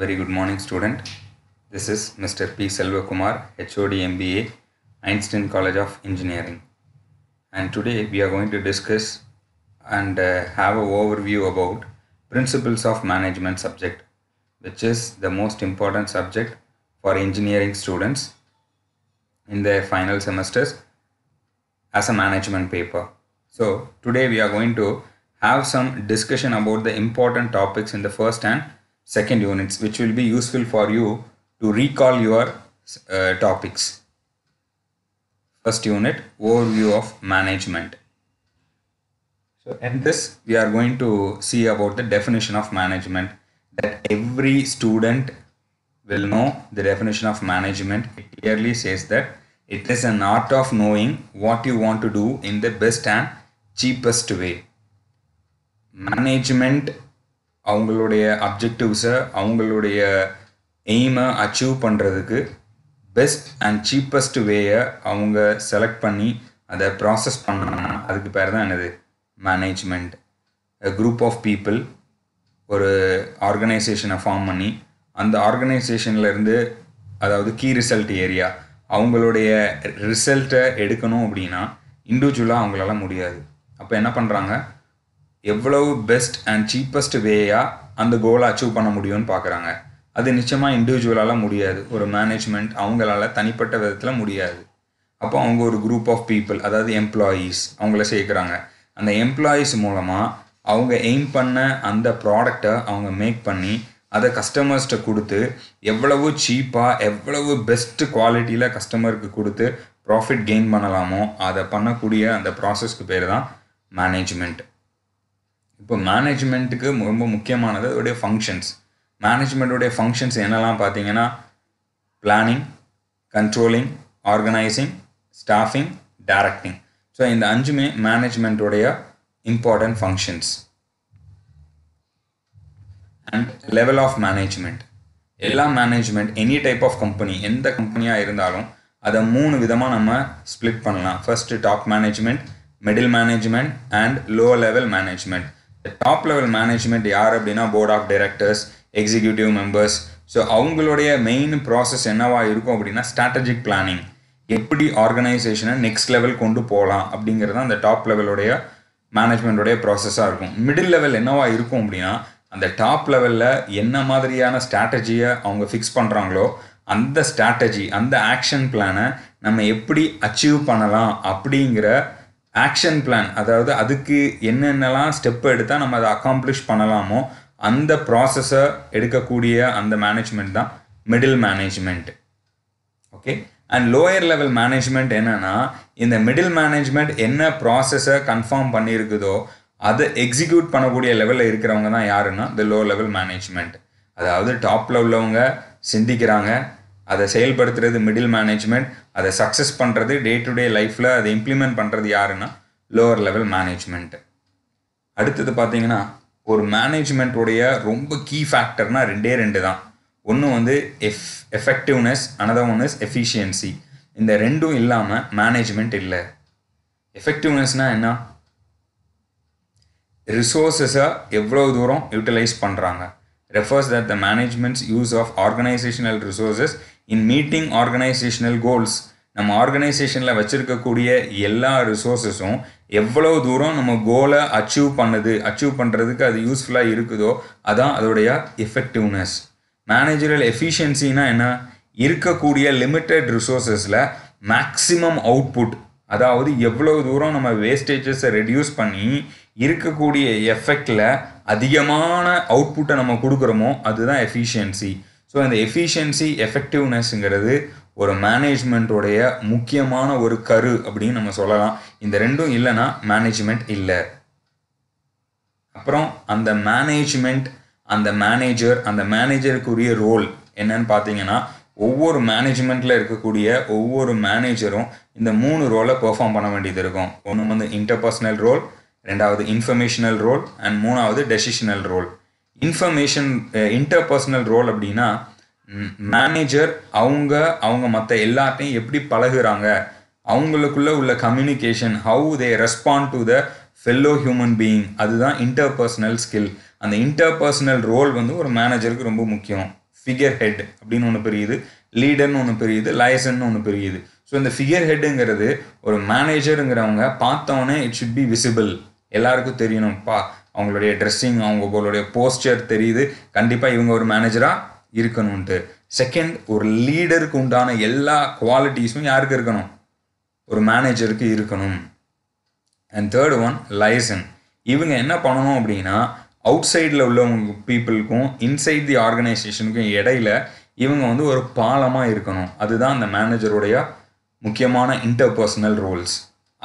Very good morning, student. This is Mr. P. Selvakumar, HOD MBA, Einstein College of Engineering. And today we are going to discuss and uh, have an overview about principles of management subject, which is the most important subject for engineering students in their final semesters as a management paper. So today we are going to have some discussion about the important topics in the first and second units which will be useful for you to recall your uh, topics. First unit overview of management. So in this we are going to see about the definition of management that every student will know the definition of management. It clearly says that it is an art of knowing what you want to do in the best and cheapest way. Management அவங்களுடைய அப்ஜெக்டிவ்ஸை அவங்களுடைய எய்மை achieve பண்ணுறதுக்கு best and cheapest வேயை அவங்க select பண்ணி அதை process பண்ணணும் அதுக்கு பேர் தான் என்னது மேனேஜ்மெண்ட் குரூப் ஆஃப் பீப்புள் ஒரு ஆர்கனைசேஷனை ஃபார்ம் பண்ணி அந்த ஆர்கனைசேஷன்லேருந்து அதாவது கீ ரிசல்ட் ஏரியா அவங்களுடைய ரிசல்ட்டை எடுக்கணும் அப்படின்னா இண்டிவிஜுவலாக அவங்களால முடியாது அப்போ என்ன பண்ணுறாங்க எவ்வளவு பெஸ்ட் அண்ட் சீப்பஸ்ட் வேயாக அந்த கோலை அச்சீவ் பண்ண முடியும்னு பார்க்குறாங்க அது நிச்சயமாக இண்டிவிஜுவலால் முடியாது ஒரு மேனேஜ்மெண்ட் அவங்களால தனிப்பட்ட விதத்தில் முடியாது அப்போ அவங்க ஒரு குரூப் ஆஃப் பீப்புள் அதாவது எம்ப்ளாயீஸ் அவங்கள சேர்க்குறாங்க அந்த எம்ப்ளாயீஸ் மூலமாக அவங்க எய்ம் பண்ண அந்த ப்ராடக்டை அவங்க மேக் பண்ணி அதை கஸ்டமர்ஸ்கிட்ட கொடுத்து எவ்வளவு சீப்பாக எவ்வளவு பெஸ்ட் குவாலிட்டியில் கஸ்டமருக்கு கொடுத்து ப்ராஃபிட் கெயின் பண்ணலாமோ அதை பண்ணக்கூடிய அந்த ப்ராசஸ்க்கு பேர் தான் மேனேஜ்மெண்ட் இப்போ மேனேஜ்மெண்ட்டுக்கு ரொம்ப முக்கியமானது அதோடைய ஃபங்க்ஷன்ஸ் மேனேஜ்மெண்ட்டுடைய ஃபங்க்ஷன்ஸ் என்னெல்லாம் பார்த்தீங்கன்னா planning controlling organising staffing directing so இந்த அஞ்சுமே மேனேஜ்மெண்ட்டுடைய important functions and level of management எல்லா management any type of company எந்த கம்பெனியாக இருந்தாலும் அதை மூணு விதமாக நம்ம ஸ்ப்ளிட் பண்ணலாம் first top management middle management and low level management top level management யார் அப்படின்னா board of directors executive members so அவங்களுடைய மெயின் ப்ராசஸ் என்னவா இருக்கும் அப்படின்னா ஸ்ட்ராட்டஜிக் பிளானிங் எப்படி ஆர்கனைசேஷனை நெக்ஸ்ட் லெவல் கொண்டு போகலாம் அப்படிங்கிறது அந்த டாப் லெவலுடைய மேனேஜ்மெண்ட்டுடைய ப்ராசஸாக இருக்கும் மிடில் லெவல் என்னவா இருக்கும் அப்படின்னா அந்த டாப் லெவலில் என்ன மாதிரியான ஸ்ட்ராட்டஜியை அவங்க ஃபிக்ஸ் பண்ணுறாங்களோ அந்த ஸ்ட்ராட்டஜி அந்த ஆக்ஷன் பிளானை நம்ம எப்படி அச்சீவ் பண்ணலாம் அப்படிங்கிற ஆக்ஷன் பிளான் அதாவது அதுக்கு என்னென்னலாம் ஸ்டெப் எடுத்தால் நம்ம அதை அக்காம்ப்ளிஷ் பண்ணலாமோ அந்த ப்ராசஸை எடுக்கக்கூடிய அந்த மேனேஜ்மெண்ட் தான் middle management okay and lower level management என்னென்னா இந்த மிடில் மேனேஜ்மெண்ட் என்ன ப்ராசஸை கன்ஃபார்ம் பண்ணியிருக்குதோ அதை எக்ஸிக்யூட் பண்ணக்கூடிய லெவலில் இருக்கிறவங்க தான் யாருன்னா இந்த லோ லெவல் மேனேஜ்மெண்ட் அதாவது டாப்பில் உள்ளவங்க சிந்திக்கிறாங்க அதை செயல்படுத்துறது மிடில் மேனேஜ்மெண்ட் அதை சக்ஸஸ் பண்ணுறது டே டு டே லைஃப்பில் அதை இம்ப்ளிமெண்ட் பண்ணுறது யாருன்னா லோவர் லெவல் மேனேஜ்மெண்ட்டு அடுத்தது பார்த்தீங்கன்னா ஒரு மேனேஜ்மெண்ட்டுடைய ரொம்ப கீ ஃபேக்டர்னால் ரெண்டே ரெண்டு தான் ஒன்று வந்து F effectiveness another one is efficiency இந்த ரெண்டும் இல்லாமல் மேனேஜ்மெண்ட் இல்லை எஃபெக்டிவ்னஸ்னால் என்ன ரிசோர்ஸஸை எவ்வளோ தூரம் யூட்டிலைஸ் பண்ணுறாங்க refers that the management's use of organizational resources in meeting organizational goals நம்ம ஆர்கனைசேஷனில் வச்சுருக்கக்கூடிய எல்லா ரிசோர்ஸஸும் எவ்வளோ தூரம் நம்ம கோலை அச்சீவ் பண்ணுது அச்சீவ் பண்ணுறதுக்கு அது யூஸ்ஃபுல்லாக இருக்குதோ அதான் அதோடைய எஃபெக்டிவ்னஸ் மேனேஜரல் எஃபிஷியன்சினா என்ன இருக்கக்கூடிய லிமிட்டெட் ரிசோர்ஸஸில் மேக்சிமம் அவுட்புட் அதாவது எவ்வளோ தூரம் நம்ம வேஸ்டேஜஸை ரெடியூஸ் பண்ணி இருக்கக்கூடிய எஃபெக்டில் அதிகமான அவுட்புட்டை நம்ம கொடுக்குறோமோ அதுதான் எஃபிஷியன்சி ஸோ அந்த எஃபிஷியன்சி எஃபெக்டிவ்னஸ்ங்கிறது ஒரு மேனேஜ்மெண்ட்டோடைய முக்கியமான ஒரு கரு அப்படின்னு நம்ம சொல்லலாம் இந்த ரெண்டும் இல்லைன்னா மேனேஜ்மெண்ட் இல்லை அப்புறம் அந்த மேனேஜ்மெண்ட் அந்த மேனேஜர் அந்த மேனேஜருக்குரிய ரோல் என்னன்னு பார்த்தீங்கன்னா ஒவ்வொரு மேனேஜ்மெண்ட்டில் இருக்கக்கூடிய ஒவ்வொரு மேனேஜரும் இந்த மூணு ரோலை பெர்ஃபார்ம் பண்ண வேண்டியது இருக்கும் ஒன்று வந்து இன்டர்பர்சனல் ரோல் ரெண்டாவது இன்ஃபர்மேஷனல் ரோல் அண்ட் மூணாவது decisional role information interpersonal role அப்படின்னா மேனேஜர் அவங்க அவங்க மற்ற எல்லார்ட்டையும் எப்படி பழகுறாங்க அவங்களுக்குள்ளே உள்ள communication how they respond to the fellow human being அதுதான் இன்டர்பர்சனல் ஸ்கில் அந்த இன்டர்பர்சனல் ரோல் வந்து ஒரு மேனேஜருக்கு ரொம்ப முக்கியம் ஃபிகர் ஹெட் அப்படின்னு ஒன்று பெரியுது லீடர்னு ஒன்று பெரியுது லயசன்னு ஒன்று பெரியுது ஸோ இந்த ஃபிகர் ஹெட்டுங்கிறது ஒரு மேனேஜருங்கிறவங்க பார்த்தோன்னே இட் ஷுட் பி விசிபிள் எல்லாருக்கும் தெரியணும்ப்பா அவங்களுடைய ட்ரெஸ்ஸிங் அவங்களுடைய போஸ்டர் தெரியுது கண்டிப்பாக இவங்க ஒரு மேனேஜராக இருக்கணும்ன்ட்டு செகண்ட் ஒரு லீடருக்கு உண்டான எல்லா குவாலிட்டிஸும் யாருக்கு இருக்கணும் ஒரு மேனேஜருக்கு இருக்கணும் அண்ட் தேர்ட் ஒன் லைசன் இவங்க என்ன பண்ணணும் அப்படின்னா அவுட் சைடில் உள்ளவங்க பீப்புளுக்கும் இன்சைட் தி ஆர்கனைசேஷனுக்கும் இடையில இவங்க வந்து ஒரு பாலமாக இருக்கணும் அதுதான் அந்த மேனேஜருடைய முக்கியமான இன்டர்பர்சனல் ரோல்ஸ்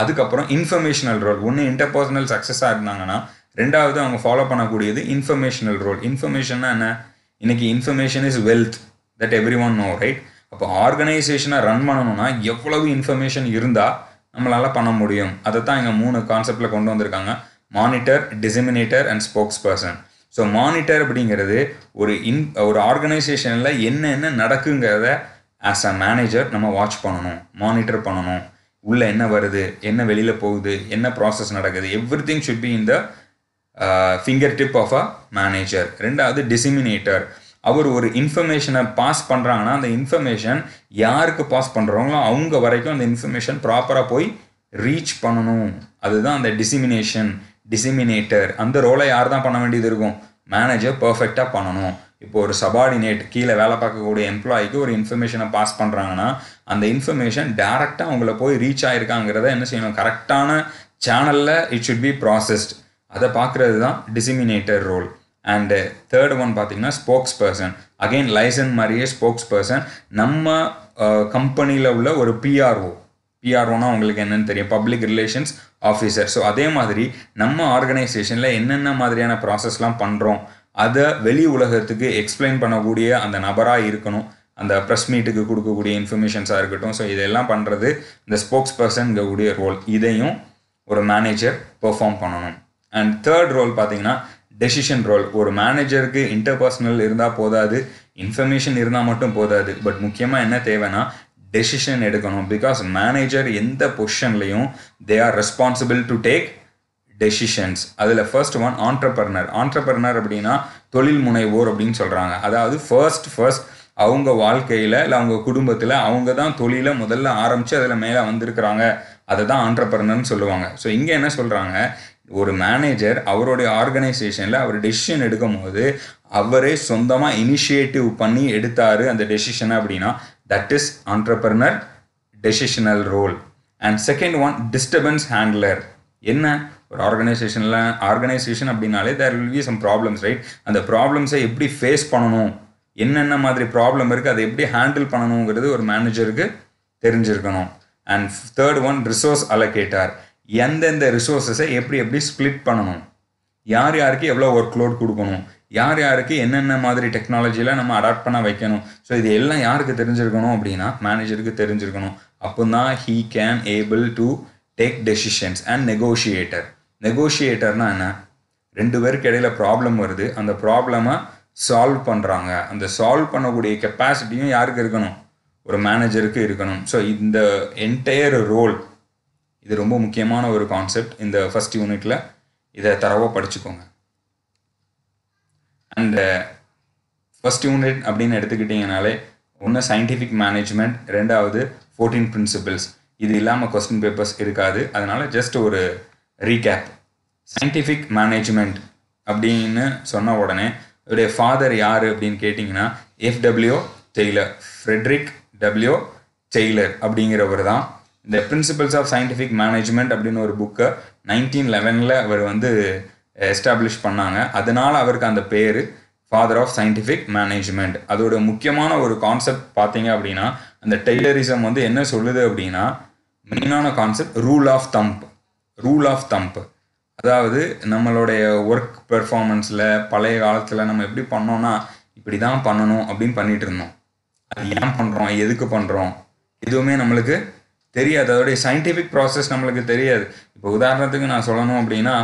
அதுக்கப்புறம் இன்ஃபர்மேஷனல் ரோல் ஒன்று இன்டர்பர்சனல் சக்ஸஸாக இருந்தாங்கன்னா ரெண்டாவது அவங்க ஃபாலோ பண்ணக்கூடியது இன்ஃபர்மேஷனல் ரோல் இன்ஃபர்மேஷன்னா என்ன இன்னைக்கு information is wealth that everyone know right அப்போ ஆர்கனைசேஷனை ரன் பண்ணணும்னா எவ்வளவு இன்ஃபர்மேஷன் இருந்தால் நம்மளால் பண்ண முடியும் அதை தான் இங்கே மூணு கான்செப்டில் கொண்டு வந்திருக்காங்க monitor disseminator and spokesperson so monitor அப்படிங்கிறது ஒரு இன் ஒரு ஆர்கனைசேஷனில் என்னென்ன நடக்குங்கிறத ஆஸ் அ மேனேஜர் நம்ம வாட்ச் பண்ணணும் மானிட்டர் பண்ணணும் உள்ளே என்ன வருது என்ன வெளியில் போகுது என்ன ப்ராசஸ் நடக்குது everything should be in the fingertip of a manager ரெண்டாவது டிசிமினேட்டர் அவர் ஒரு இன்ஃபர்மேஷனை பாஸ் பண்ணுறாங்கன்னா அந்த இன்ஃபர்மேஷன் யாருக்கு பாஸ் பண்ணுறாங்களோ அவங்க வரைக்கும் அந்த இன்ஃபர்மேஷன் ப்ராப்பராக போய் ரீச் பண்ணணும் அதுதான் அந்த டிசிமினேஷன் டிசிமினேட்டர் அந்த ரோலை யார் தான் பண்ண வேண்டியது இருக்கும் மேனேஜர் பர்ஃபெக்டாக பண்ணணும் இப்போ ஒரு சபார்டினேட் கீழே வேலை பார்க்கக்கூடிய எம்ப்ளாய்க்கு ஒரு இன்ஃபர்மேஷனை பாஸ் பண்ணுறாங்கன்னா அந்த இன்ஃபர்மேஷன் டேரெக்டாக அவங்கள போய் ரீச் ஆகிருக்காங்கிறத என்ன செய்யணும் கரெக்டான சேனலில் இட் ஷுட் பி ப்ராசஸ்ட் அதை பார்க்குறது தான் disseminator role and third one பார்த்தீங்கன்னா ஸ்போக்ஸ் பர்சன் அகெயின் லைசன் மாதிரியே ஸ்போக்ஸ் பர்சன் நம்ம கம்பெனியில் உள்ள ஒரு பிஆர்ஓ பிஆர்ஓனா உங்களுக்கு என்னென்னு தெரியும் பப்ளிக் ரிலேஷன்ஸ் ஆஃபீஸர் ஸோ அதே மாதிரி நம்ம ஆர்கனைசேஷனில் என்னென்ன மாதிரியான ப்ராசஸ்லாம் பண்ணுறோம் அதை வெளி உலகத்துக்கு எக்ஸ்பிளைன் பண்ணக்கூடிய அந்த நபராக இருக்கணும் அந்த ப்ரெஸ் மீட்டுக்கு கொடுக்கக்கூடிய இன்ஃபர்மேஷன்ஸாக இருக்கட்டும் ஸோ இதெல்லாம் பண்ணுறது இந்த ஸ்போக்ஸ் பர்சன்கூடிய ரோல் இதையும் ஒரு மேனேஜர் பெர்ஃபார்ம் பண்ணணும் அண்ட் தேர்ட் ரோல் பார்த்தீங்கன்னா டெசிஷன் ரோல் ஒரு மேனேஜருக்கு இன்டர்பர்சனல் இருந்தால் போதாது இன்ஃபர்மேஷன் இருந்தால் மட்டும் போதாது பட் முக்கியமாக என்ன தேவைன்னா டெசிஷன் எடுக்கணும் பிகாஸ் மேனேஜர் எந்த பொசிஷன்லையும் they are responsible to take decisions அதில் ஃபர்ஸ்ட் ஒன் ஆண்டர்பர்னர் ஆண்டர்பர்னர் அப்படின்னா தொழில் முனைவோர் அப்படின்னு சொல்கிறாங்க அதாவது ஃபர்ஸ்ட் ஃபர்ஸ்ட் அவங்க வாழ்க்கையில் இல்லை அவங்க குடும்பத்தில் அவங்க தான் தொழிலை முதல்ல ஆரம்பித்து அதில் மேலே வந்திருக்கிறாங்க அதை தான் ஆண்டர்பர்னர்னு சொல்லுவாங்க ஸோ இங்கே என்ன சொல்கிறாங்க ஒரு மேனேஜர் அவருடைய ஆர்கனைசேஷனில் அவர் டெசிஷன் எடுக்கும் போது அவரே சொந்தமாக இனிஷியேட்டிவ் பண்ணி எடுத்தார் அந்த டெசிஷனை அப்படின்னா that is entrepreneur decisional role and second one disturbance handler என்ன ஒரு ஆர்கனைசேஷனில் ஆர்கனைசேஷன் அப்படின்னாலே there will be some problems right அந்த ப்ராப்ளம்ஸை எப்படி ஃபேஸ் பண்ணணும் என்னென்ன மாதிரி ப்ராப்ளம் இருக்குது அதை எப்படி ஹேண்டில் பண்ணணுங்கிறது ஒரு மேனேஜருக்கு தெரிஞ்சிருக்கணும் and third one resource allocator எந்தெந்த ரிசோர்ஸஸை எப்படி எப்படி ஸ்ப்ளிட் பண்ணணும் யார் யாருக்கு எவ்வளோ ஒர்க் லோட் கொடுக்கணும் யார் யாருக்கு என்னென்ன மாதிரி டெக்னாலஜியில் நம்ம அடாப்ட் பண்ண வைக்கணும் ஸோ இது எல்லாம் யாருக்கு தெரிஞ்சிருக்கணும் அப்படின்னா மேனேஜருக்கு தெரிஞ்சிருக்கணும் அப்போ தான் he can able to take decisions and negotiator நெகோஷியேட்டர்னா என்ன ரெண்டு பேருக்கு இடையில ப்ராப்ளம் வருது அந்த ப்ராப்ளமை சால்வ் பண்ணுறாங்க அந்த சால்வ் பண்ணக்கூடிய கெப்பாசிட்டியும் யாருக்கு இருக்கணும் ஒரு மேனேஜருக்கு இருக்கணும் ஸோ இந்த என்டையர் ரோல் இது ரொம்ப முக்கியமான ஒரு கான்செப்ட் இந்த ஃபஸ்ட் யூனிட்டில் இதை தரவாக படிச்சுக்கோங்க அண்ட் ஃபஸ்ட் யூனிட் அப்படின்னு எடுத்துக்கிட்டிங்கனாலே ஒன்று சயின்டிஃபிக் மேனேஜ்மெண்ட் ரெண்டாவது ஃபோர்டீன் பிரின்சிபிள்ஸ் இது இல்லாமல் கொஸ்டின் பேப்பர்ஸ் இருக்காது அதனால் ஜஸ்ட் ஒரு ரீகேப் சயின்டிஃபிக் மேனேஜ்மெண்ட் அப்படின்னு சொன்ன உடனே இவருடைய ஃபாதர் யார் அப்படின்னு கேட்டிங்கன்னா F W Taylor Frederick W Taylor அப்படிங்கிறவர் தான் இந்த பிரின்சிபல்ஸ் ஆஃப் சயின்டிஃபிக் மேனேஜ்மெண்ட் அப்படின்னு ஒரு புக்கை நைன்டீன் லெவனில் அவர் வந்து எஸ்டாப்ளிஷ் பண்ணாங்க அதனால் அவருக்கு அந்த பேர் ஃபாதர் ஆஃப் சயின்டிஃபிக் மேனேஜ்மெண்ட் அதோட முக்கியமான ஒரு கான்செப்ட் பார்த்தீங்க அப்படின்னா அந்த டெய்லரிசம் வந்து என்ன சொல்லுது அப்படின்னா மெயினான concept rule of thumb rule of thumb அதாவது நம்மளுடைய ஒர்க் பெர்ஃபார்மன்ஸில் பழைய காலத்தில் நம்ம எப்படி பண்ணோன்னா இப்படி தான் பண்ணணும் அப்படின்னு பண்ணிகிட்டு இருந்தோம் அது ஏன் பண்ணுறோம் எதுக்கு பண்ணுறோம் எதுவுமே நம்மளுக்கு தெரியாது அதோடைய சயின்டிஃபிக் ப்ராசஸ் நம்மளுக்கு தெரியாது இப்போ உதாரணத்துக்கு நான் சொல்லணும் அப்படின்னா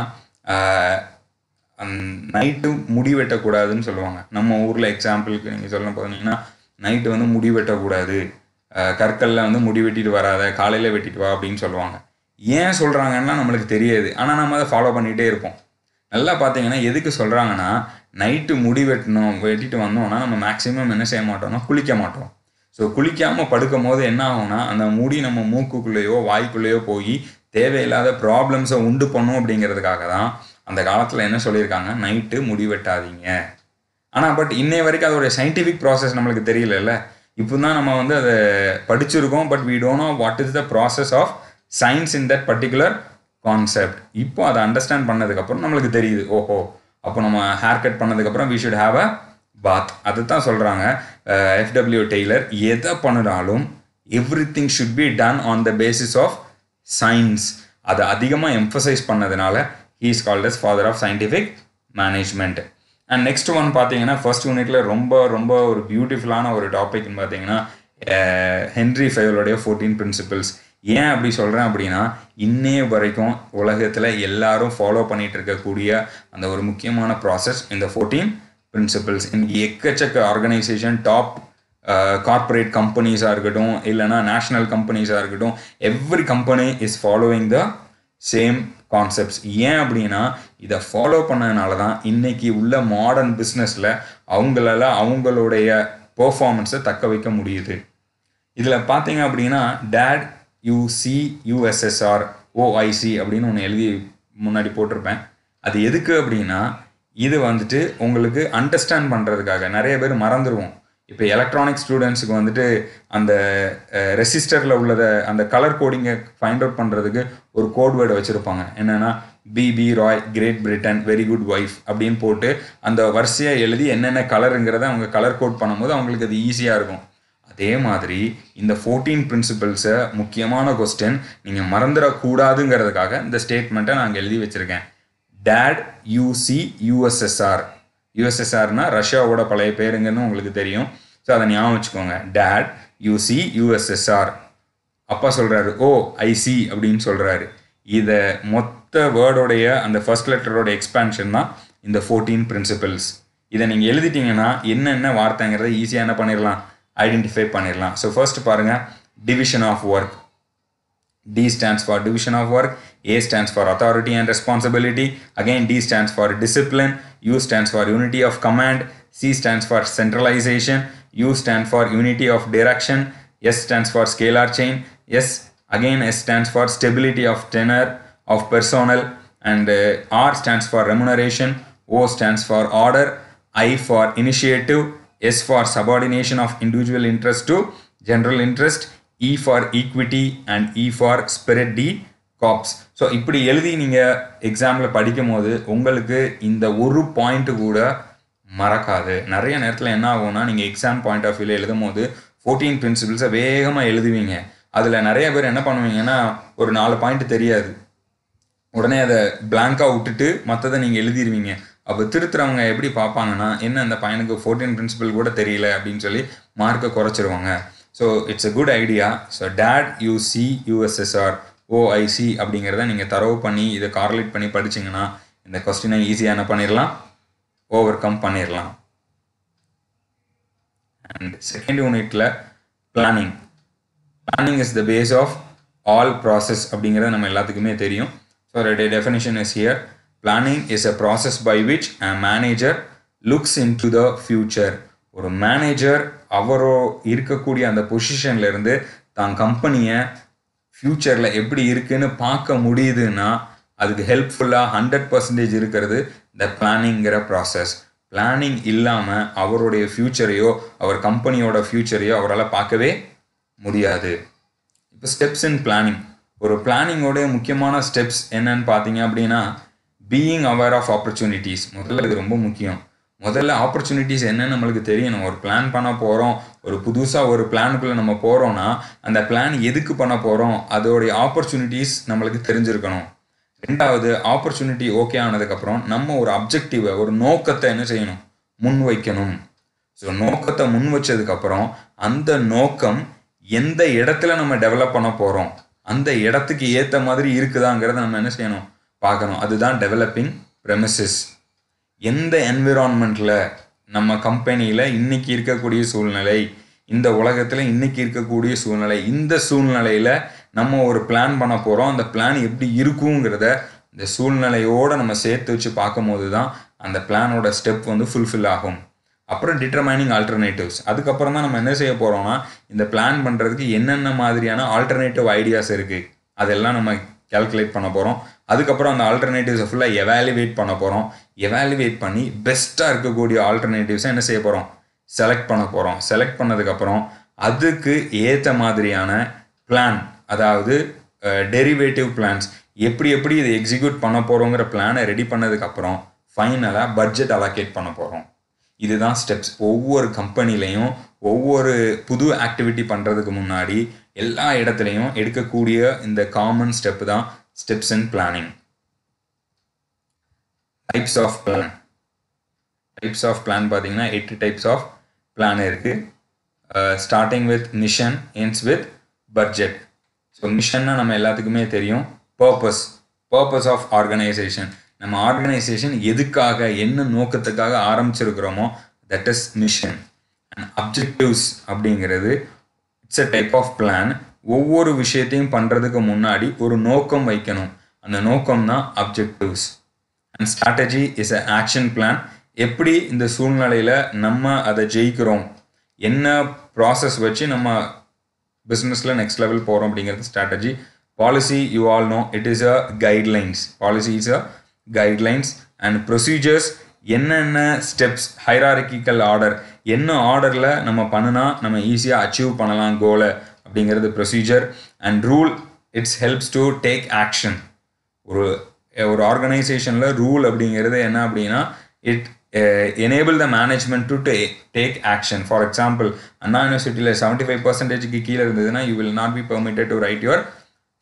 நைட்டு முடி வெட்டக்கூடாதுன்னு சொல்லுவாங்க நம்ம ஊரில் எக்ஸாம்பிளுக்கு நீங்கள் சொல்ல பார்த்தீங்கன்னா நைட்டு வந்து முடி வெட்டக்கூடாது கற்களில் வந்து முடி வெட்டிட்டு வராத காலையில் வெட்டிட்டு வா அப்படின்னு சொல்லுவாங்க ஏன் சொல்கிறாங்கன்னா நம்மளுக்கு தெரியாது ஆனால் நம்ம அதை ஃபாலோ பண்ணிகிட்டே இருப்போம் நல்லா பார்த்தீங்கன்னா எதுக்கு சொல்கிறாங்கன்னா நைட்டு முடி வெட்டணும் வெட்டிட்டு வந்தோம்னா நம்ம மேக்ஸிமம் என்ன செய்ய மாட்டோம்னா குளிக்க மாட்டோம் ஸோ குளிக்காமல் படுக்கும் போது என்ன ஆகும்னா அந்த முடி நம்ம மூக்குக்குள்ளேயோ வாய்க்குள்ளேயோ போய் தேவையில்லாத ப்ராப்ளம்ஸை உண்டு பண்ணும் அப்படிங்கிறதுக்காக தான் அந்த காலத்தில் என்ன சொல்லியிருக்காங்க நைட்டு முடி வெட்டாதீங்க ஆனால் பட் இன்னை வரைக்கும் அதோடைய சயின்டிஃபிக் ப்ராசஸ் நம்மளுக்கு தெரியலல்ல இப்போ தான் நம்ம வந்து அதை படிச்சிருக்கோம் but we don't know what is the process of science in that particular concept இப்போ அதை அண்டர்ஸ்டாண்ட் பண்ணதுக்கப்புறம் நம்மளுக்கு தெரியுது ஓஹோ அப்போ நம்ம ஹேர் கட் பண்ணதுக்கப்புறம் we should have a bath அது தான் சொல்கிறாங்க எஃப்டபிள்யூ டெய்லர் எதை பண்ணுறாலும் everything should be done on the basis of science அதை அதிகமாக எம்ஃபசைஸ் பண்ணதுனால he is called as father of scientific management and next one பார்த்தீங்கன்னா ஃபர்ஸ்ட் யூனிட்ல ரொம்ப ரொம்ப ஒரு பியூட்டிஃபுல்லான ஒரு டாபிக்னு பார்த்தீங்கன்னா ஹென்ரி ஃபைவலுடைய ஃபோர்டீன் பிரின்சிபிள்ஸ் ஏன் அப்படி சொல்கிறேன் அப்படின்னா இன்னே வரைக்கும் உலகத்தில் எல்லாரும் ஃபாலோ பண்ணிகிட்டு இருக்கக்கூடிய அந்த ஒரு முக்கியமான ப்ராசஸ் இந்த ஃபோர்டீன் பிரின்சிபல்ஸ் இன்றைக்கி எக்கச்சக்க ஆர்கனைசேஷன் டாப் கார்பரேட் கம்பெனிஸாக இருக்கட்டும் இல்லைனா நேஷ்னல் கம்பெனிஸாக இருக்கட்டும் every company is following the same concepts ஏன் அப்படின்னா இதை ஃபாலோ பண்ணதுனால தான் இன்றைக்கி உள்ள மாடர்ன் பிஸ்னஸில் அவங்களால அவங்களுடைய பர்ஃபார்மன்ஸை தக்க வைக்க முடியுது இதில் பார்த்தீங்க அப்படின்னா டேட் யூசி யூஎஸ்எஸ்ஆர் ஓஐசி அப்படின்னு ஒன்று எழுதி முன்னாடி போட்டிருப்பேன் அது எதுக்கு அப்படின்னா இது வந்துட்டு உங்களுக்கு அண்டர்ஸ்டாண்ட் பண்ணுறதுக்காக நிறைய பேர் மறந்துடுவோம் இப்போ எலக்ட்ரானிக் ஸ்டூடெண்ட்ஸுக்கு வந்துட்டு அந்த ரெசிஸ்டரில் உள்ளதை அந்த கலர் கோடிங்கை ஃபைண்ட் அவுட் பண்ணுறதுக்கு ஒரு கோட்வேர்டை வச்சுருப்பாங்க என்னென்னா BB Roy Great Britain very good wife அப்படின்னு போட்டு அந்த வரிசையாக எழுதி என்னென்ன கலருங்கிறத அவங்க கலர் கோட் பண்ணும்போது அவங்களுக்கு அது ஈஸியாக இருக்கும் அதே மாதிரி இந்த ஃபோர்டீன் பிரின்சிபல்ஸை முக்கியமான கொஸ்டின் நீங்கள் மறந்துடக்கூடாதுங்கிறதுக்காக இந்த ஸ்டேட்மெண்ட்டை நாங்கள் எழுதி வச்சுருக்கேன் டேட் யூசி யூஎஸ்எஸ்ஆர் யூஎஸ்எஸ்ஆர்னால் ரஷ்யாவோட பழைய பேருங்கன்னு உங்களுக்கு தெரியும் ஸோ அதை ஞாபகம் வச்சுக்கோங்க டேட் யூசி யூஎஸ்எஸ்ஆர் அப்பா சொல்கிறாரு ஓ ஐசி அப்படின்னு சொல்கிறாரு இதை மொத்த வேர்டோடைய அந்த ஃபர்ஸ்ட் லெட்டரோட எக்ஸ்பேன்ஷன் தான் இந்த ஃபோர்டீன் பிரின்சிபல்ஸ் இதை நீங்கள் எழுதிட்டிங்கன்னா என்னென்ன வார்த்தைங்கிறத ஈஸியாக என்ன பண்ணிடலாம் Identify பண்ணிடலாம் So first, பாருங்கள் division of work. D stands for division of work, A stands for authority and responsibility, again D stands for discipline, U stands for unity of command, C stands for centralization, U stands for unity of direction, S stands for scalar chain, S again S stands for stability of tenor of personnel and uh, R stands for remuneration, O stands for order, I for initiative, S for subordination of individual interest to general interest, E for equity and E for spirit D caps so இப்படி எழுதி நீங்கள் எக்ஸாமில் படிக்கும் போது உங்களுக்கு இந்த ஒரு point கூட மறக்காது நிறைய நேரத்தில் என்ன ஆகும்னா நீங்கள் எக்ஸாம் பாயிண்ட் ஆஃப் வியூவில் எழுதும் போது ஃபோர்டீன் பிரின்சிபிள்ஸை வேகமாக எழுதுவீங்க அதில் நிறைய பேர் என்ன பண்ணுவீங்கன்னா ஒரு நாலு பாயிண்ட் தெரியாது உடனே அதை பிளாங்காக விட்டுட்டு மற்றதை நீங்கள் எழுதிடுவீங்க அப்போ திருத்துறவங்க எப்படி பார்ப்பாங்கன்னா என்ன அந்த பையனுக்கு ஃபோர்டீன் பிரின்சிபல் கூட தெரியல அப்படின்னு சொல்லி மார்க்கை குறைச்சிருவாங்க so it's a good idea so that you see USSR OIC அப்படிங்கிறத நீங்கள் தரவு பண்ணி இதை கார்லேட் பண்ணி படிச்சிங்கன்னா இந்த கொஸ்டினை ஈஸியாக என்ன பண்ணிடலாம் ஓவர் கம் பண்ணிடலாம் அண்ட் செகண்ட் யூனிட்டில் planning planning is the base of all process அப்படிங்கிறத நம்ம எல்லாத்துக்குமே தெரியும் so definition is here planning is a process by which a manager looks into the future ஒரு மேனேஜர் அவரோ இருக்கக்கூடிய அந்த பொசிஷன்லேருந்து தான் கம்பெனியை ஃப்யூச்சரில் எப்படி இருக்குன்னு பார்க்க முடியுதுன்னா அதுக்கு ஹெல்ப்ஃபுல்லாக ஹண்ட்ரட் பர்சன்டேஜ் இருக்கிறது இந்த பிளானிங்கிற ப்ராசஸ் பிளானிங் இல்லாமல் அவருடைய ஃப்யூச்சரையோ அவர் கம்பெனியோட ஃப்யூச்சரையோ அவரால் பார்க்கவே முடியாது இப்போ ஸ்டெப்ஸ் இன் பிளானிங் ஒரு பிளானிங்கோடைய முக்கியமான ஸ்டெப்ஸ் என்னன்னு பார்த்தீங்க அப்படின்னா பீயிங் அவேர் ஆஃப் ஆப்பர்ச்சுனிட்டிஸ் முதல்ல இது ரொம்ப முக்கியம் முதல்ல ஆப்பர்ச்சுனிட்டிஸ் என்னென்னு நம்மளுக்கு தெரியணும் ஒரு பிளான் பண்ண போகிறோம் ஒரு புதுசாக ஒரு பிளானுக்குள்ளே நம்ம போகிறோன்னா அந்த பிளான் எதுக்கு பண்ண போகிறோம் அதோடைய ஆப்பர்ச்சுனிட்டிஸ் நம்மளுக்கு தெரிஞ்சிருக்கணும் ரெண்டாவது ஆப்பர்ச்சுனிட்டி ஓகே ஆனதுக்கப்புறம் நம்ம ஒரு அப்ஜெக்டிவை ஒரு நோக்கத்தை என்ன செய்யணும் முன் வைக்கணும் ஸோ நோக்கத்தை முன் வச்சதுக்கப்புறம் அந்த நோக்கம் எந்த இடத்துல நம்ம டெவலப் பண்ண போகிறோம் அந்த இடத்துக்கு ஏற்ற மாதிரி இருக்குதாங்கிறத நம்ம என்ன செய்யணும் பார்க்கணும் அதுதான் டெவலப்பிங் ப்ரெமிசஸ் எந்த என்விரான்மெண்ட்டில் நம்ம கம்பெனியில் இன்றைக்கி இருக்கக்கூடிய சூழ்நிலை இந்த உலகத்தில் இன்றைக்கி இருக்கக்கூடிய சூழ்நிலை இந்த சூழ்நிலையில் நம்ம ஒரு பிளான் பண்ண போகிறோம் அந்த பிளான் எப்படி இருக்குங்கிறத இந்த சூழ்நிலையோடு நம்ம சேர்த்து வச்சு பார்க்கும்போது தான் அந்த பிளானோட ஸ்டெப் வந்து ஃபுல்ஃபில் ஆகும் அப்புறம் டிட்டர்மைனிங் ஆல்டர்னேட்டிவ்ஸ் அதுக்கப்புறம் தான் நம்ம என்ன செய்ய போகிறோம்னா இந்த பிளான் பண்ணுறதுக்கு என்னென்ன மாதிரியான ஆல்டர்னேட்டிவ் ஐடியாஸ் இருக்குது அதெல்லாம் நம்ம கேல்குலேட் பண்ண போகிறோம் அதுக்கப்புறம் அந்த ஆல்டர்னேட்டிவ்ஸை ஃபுல்லாக எவாலுவேட் பண்ண போகிறோம் எவாலுவேட் பண்ணி பெஸ்ட்டாக இருக்கக்கூடிய ஆல்டர்னேட்டிவ்ஸை என்ன செய்ய போகிறோம் செலக்ட் பண்ண போகிறோம் செலக்ட் பண்ணதுக்கப்புறம் அதுக்கு ஏற்ற மாதிரியான பிளான் அதாவது டெரிவேட்டிவ் பிளான்ஸ் எப்படி எப்படி இதை எக்ஸிக்யூட் பண்ண போகிறோங்கிற பிளானை ரெடி பண்ணதுக்கப்புறம் ஃபைனலாக பட்ஜெட் அலோகேட் பண்ண போகிறோம் இதுதான் ஸ்டெப்ஸ் ஒவ்வொரு கம்பெனிலையும் ஒவ்வொரு புது ஆக்டிவிட்டி பண்ணுறதுக்கு முன்னாடி எல்லா இடத்துலையும் எடுக்கக்கூடிய இந்த காமன் ஸ்டெப்பு தான் steps in planning types of plan types of plan பார்த்தீங்கன்னா எட்டு டைப்ஸ் ஆஃப் பிளான் இருக்குது starting with mission ends with budget so மிஷன்னா நம்ம எல்லாத்துக்குமே தெரியும் பர்பஸ் பர்பஸ் ஆஃப் ஆர்கனைசேஷன் நம்ம ஆர்கனைசேஷன் எதுக்காக என்ன நோக்கத்துக்காக ஆரம்பிச்சிருக்கிறோமோ that is mission and objectives அப்படிங்கிறது it's a type of plan ஒவ்வொரு விஷயத்தையும் பண்ணுறதுக்கு முன்னாடி ஒரு நோக்கம் வைக்கணும் அந்த நோக்கம் தான் objectives and strategy is a action plan எப்படி இந்த சூழ்நிலையில் நம்ம அதை ஜெயிக்கிறோம் என்ன ப்ராசஸ் வச்சு நம்ம பிஸ்னஸில் நெக்ஸ்ட் லெவல் போகிறோம் அப்படிங்கிறது strategy policy you all know it is a guidelines policy is a guidelines and procedures என்னென்ன ஸ்டெப்ஸ் ஹைரார்கிக்கல் ஆர்டர் என்ன ஆர்டரில் நம்ம பண்ணினா நம்ம ஈஸியாக அச்சீவ் பண்ணலாம் கோலை அப்படிங்கிறது procedure and rule it's helps to take action ஒரு ஒரு ஆர்கனைசேஷனில் ரூல் அப்படிங்கிறது என்ன அப்படின்னா it enable the management to day take action for example Anna யூனிவர்சிட்டியில் செவன்ட்டி ஃபைவ் பர்சன்டேஜுக்கு கீழே இருந்ததுன்னா you will not be permitted to write your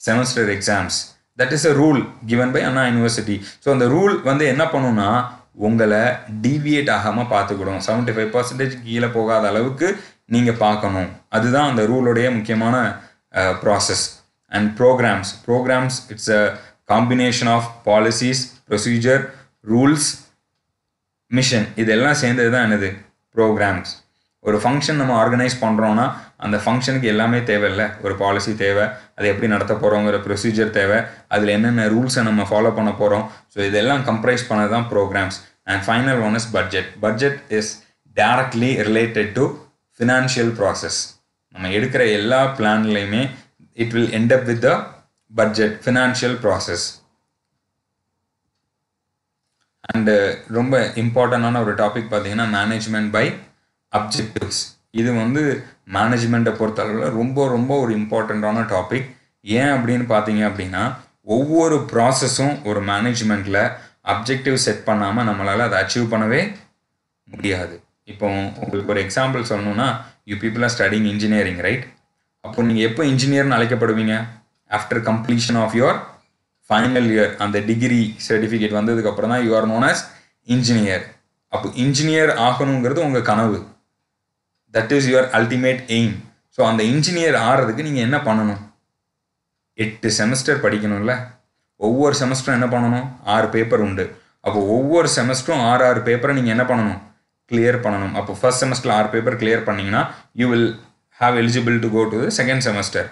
semester exams that is a rule given by Anna university so அந்த rule வந்து என்ன பண்ணுன்னா உங்களை deviate ஆகாமல் பார்த்துக்கிடும் செவன்ட்டி ஃபைவ் பர்சன்டேஜ் கீழே போகாத அளவுக்கு நீங்கள் பார்க்கணும் அதுதான் அந்த ரூலோடைய முக்கியமான process and programs programs it's a combination of policies procedure rules mission இதெல்லாம் சேர்ந்தது தான் என்னது ப்ரோக்ராம்ஸ் ஒரு ஃபங்க்ஷன் நம்ம ஆர்கனைஸ் பண்ணுறோன்னா அந்த ஃபங்க்ஷனுக்கு எல்லாமே தேவையில்லை ஒரு பாலிசி தேவை அதை எப்படி நடத்த போகிறோங்கிற ப்ரொசீஜர் தேவை அதில் என்னென்ன ரூல்ஸை நம்ம ஃபாலோ பண்ண போகிறோம் ஸோ இதெல்லாம் கம்ப்ரைஸ் பண்ணது தான் programs and final one is budget budget is directly related to financial process நம்ம எடுக்கிற எல்லா பிளான்லையுமே it will end up with the budget financial process and ரொம்ப இம்பார்ட்டண்டான ஒரு டாபிக் பார்த்தீங்கன்னா மேனேஜ்மெண்ட் பை அப்ஜெக்டிவ்ஸ் இது வந்து மேனேஜ்மெண்ட்டை பொறுத்தளவில் ரொம்ப ரொம்ப ஒரு இம்பார்ட்டண்ட்டான டாபிக் ஏன் அப்படின்னு பார்த்தீங்க அப்படின்னா ஒவ்வொரு ப்ராசஸும் ஒரு மேனேஜ்மெண்ட்டில் அப்ஜெக்டிவ் செட் பண்ணாமல் நம்மளால் அதை அச்சீவ் பண்ணவே முடியாது இப்போ உங்களுக்கு ஒரு எக்ஸாம்பிள் சொல்லணும்னா you people are studying engineering right அப்போ நீங்கள் எப்போ இன்ஜினியர்னு அழைக்கப்படுவீங்க after completion of your final year அந்த டிகிரி சர்டிஃபிகேட் வந்ததுக்கப்புறம் தான் you are known as engineer அப்போ இன்ஜினியர் ஆகணுங்கிறது உங்கள் கனவு that is your ultimate aim so அந்த இன்ஜினியர் ஆகிறதுக்கு நீங்கள் என்ன பண்ணணும் எட்டு செமஸ்டர் படிக்கணும்ல ஒவ்வொரு செமஸ்டரும் என்ன பண்ணணும் ஆறு பேப்பர் உண்டு அப்போ ஒவ்வொரு செமஸ்டரும் ஆறு ஆறு பேப்பரை நீங்கள் என்ன பண்ணணும் கிளியர் பண்ணணும் அப்போ ஃபர்ஸ்ட் செமஸ்டர் ஆறு பேப்பர் கிளியர் பண்ணிங்கன்னா you will have eligible to go to second semester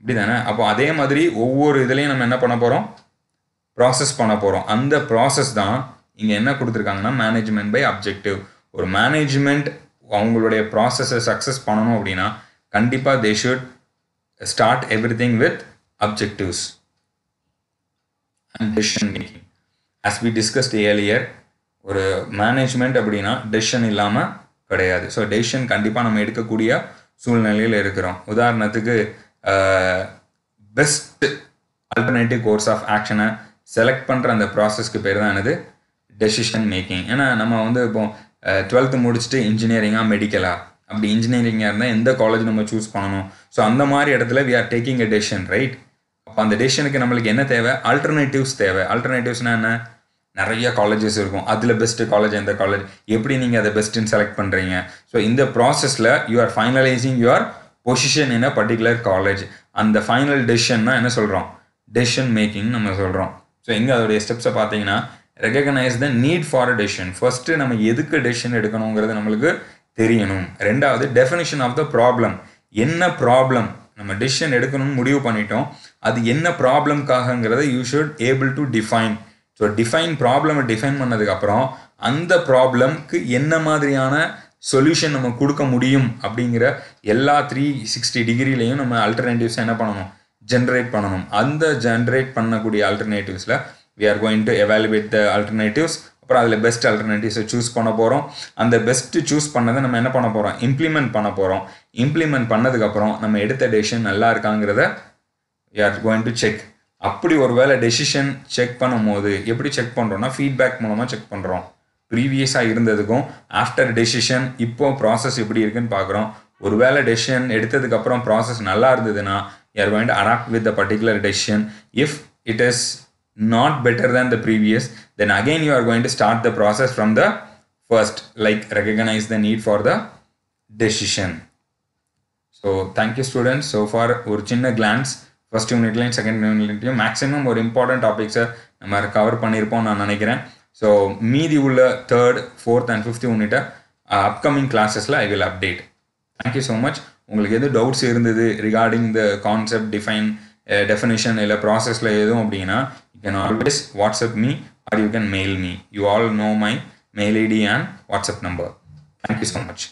இப்படி தானே அப்போ அதே மாதிரி ஒவ்வொரு இதுலேயும் நம்ம என்ன பண்ண போகிறோம் ப்ராசஸ் பண்ண போகிறோம் அந்த ப்ராசஸ் தான் இங்கே என்ன கொடுத்துருக்காங்கன்னா மேனேஜ்மெண்ட் பை அப்ஜெக்டிவ் ஒரு மேனேஜ்மெண்ட் அவங்களுடைய ப்ராசஸை சக்ஸஸ் பண்ணணும் அப்படின்னா கண்டிப்பாக they should start every thing with objectives and decision making as we discussed earlier ஒரு மேனேஜ்மெண்ட் அப்படின்னா டெசிஷன் இல்லாமல் கிடையாது ஸோ டெசிஷன் கண்டிப்பாக நம்ம எடுக்கக்கூடிய சூழ்நிலையில் இருக்கிறோம் உதாரணத்துக்கு பெஸ்ட் ஆல்டர்னேட்டிவ் கோர்ஸ் ஆஃப் ஆக்ஷனை செலக்ட் பண்ணுற அந்த ப்ராசஸ்க்கு பேர் தான் எனது டெசிஷன் மேக்கிங் ஏன்னா நம்ம வந்து இப்போ டுவெல்த்து முடிச்சுட்டு இன்ஜினியரிங்காக மெடிக்கலா அப்படி இன்ஜினியரிங்காக இருந்தால் எந்த காலேஜ் நம்ம சூஸ் பண்ணணும் ஸோ அந்த மாதிரி இடத்துல we are taking a decision right அப்போ அந்த டெசிஷனுக்கு நம்மளுக்கு என்ன தேவை ஆல்டர்னேட்டிவ்ஸ் தேவை ஆல்டர்னேட்டிவ்ஸ்னால் என்ன நிறைய காலேஜஸ் இருக்கும் அதில் பெஸ்ட்டு காலேஜ் எந்த காலேஜ் எப்படி நீங்கள் அதை பெஸ்ட்டுன்னு செலக்ட் பண்ணுறீங்க ஸோ இந்த ப்ராசஸில் you are finalising your position in a particular college அந்த ஃபைனல் டெசிஷன்னா என்ன சொல்கிறோம் டெசிஷன் மேக்கிங் நம்ம சொல்கிறோம் ஸோ இங்கே அதோடைய ஸ்டெப்ஸை பார்த்தீங்கன்னா recognise the need for a decision first நம்ம எதுக்கு டெசிஷன் எடுக்கணுங்கிறது நம்மளுக்கு தெரியணும் ரெண்டாவது டெஃபினிஷன் ஆஃப் த ப்ராப்ளம் என்ன ப்ராப்ளம் நம்ம டெசிஷன் எடுக்கணும்னு முடிவு பண்ணிட்டோம் அது என்ன ப்ராப்ளம்காகங்கிறத you should able to define so define ப்ராப்ளமை டிஃபைன் பண்ணதுக்கப்புறம் அந்த ப்ராப்ளம்க்கு என்ன மாதிரியான சொல்யூஷன் நம்ம கொடுக்க முடியும் அப்படிங்கிற எல்லா த்ரீ சிக்ஸ்டி டிகிரிலையும் நம்ம அல்டர்னேட்டிவ்ஸ் என்ன பண்ணணும் ஜென்ரேட் பண்ணணும் அந்த ஜென்ரேட் பண்ணக்கூடிய அல்டர்னேட்டிவ்ஸில் we are going to evaluate the alternatives அப்புறம் அதில் பெஸ்ட் அல்டர்னேட்டிவ்ஸை சூஸ் பண்ண போகிறோம் அந்த பெஸ்ட்டு சூஸ் பண்ணதை நம்ம என்ன பண்ண போகிறோம் இம்ப்ளிமெண்ட் பண்ண போகிறோம் இம்ப்ளிமெண்ட் பண்ணதுக்கப்புறம் நம்ம எடுத்த டெசிஷன் நல்லா இருக்காங்கிறத we are going to check அப்படி ஒரு வேளை டெசிஷன் செக் பண்ணும் போது எப்படி செக் பண்ணுறோம்னா ஃபீட்பேக் மூலமாக செக் பண்ணுறோம் ப்ரீவியஸாக இருந்ததுக்கும் ஆஃப்டர் டெசிஷன் இப்போ ப்ராசஸ் எப்படி இருக்குன்னு பார்க்குறோம் ஒரு வேளை டெசிஷன் எடுத்ததுக்கப்புறம் ப்ராசஸ் நல்லா இருந்ததுன்னா யார் want adapt with the particular decision if it is not better than the previous then again you are going to start the process from the first like recognise the need for the decision so thank you students so for ஒரு சின்ன glance first யூனிட்லையும் second யூனிட்லையும் maximum ஒரு important டாபிக்ஸை நம்ம cover பண்ணியிருப்போம் நான் நினைக்கிறேன் ஸோ மீதி உள்ள தேர்ட் ஃபோர்த் அண்ட் ஃபிஃப்த் யூனிட்டை அப்கமிங் கிளாஸஸில் I will update thank you so much உங்களுக்கு எது டவுட்ஸ் இருந்தது regarding the concept define definition இல்லை ப்ராசஸில் எதுவும் அப்படின்னா you can always WhatsApp me or you can mail me you all know my mail ID and WhatsApp number thank you so much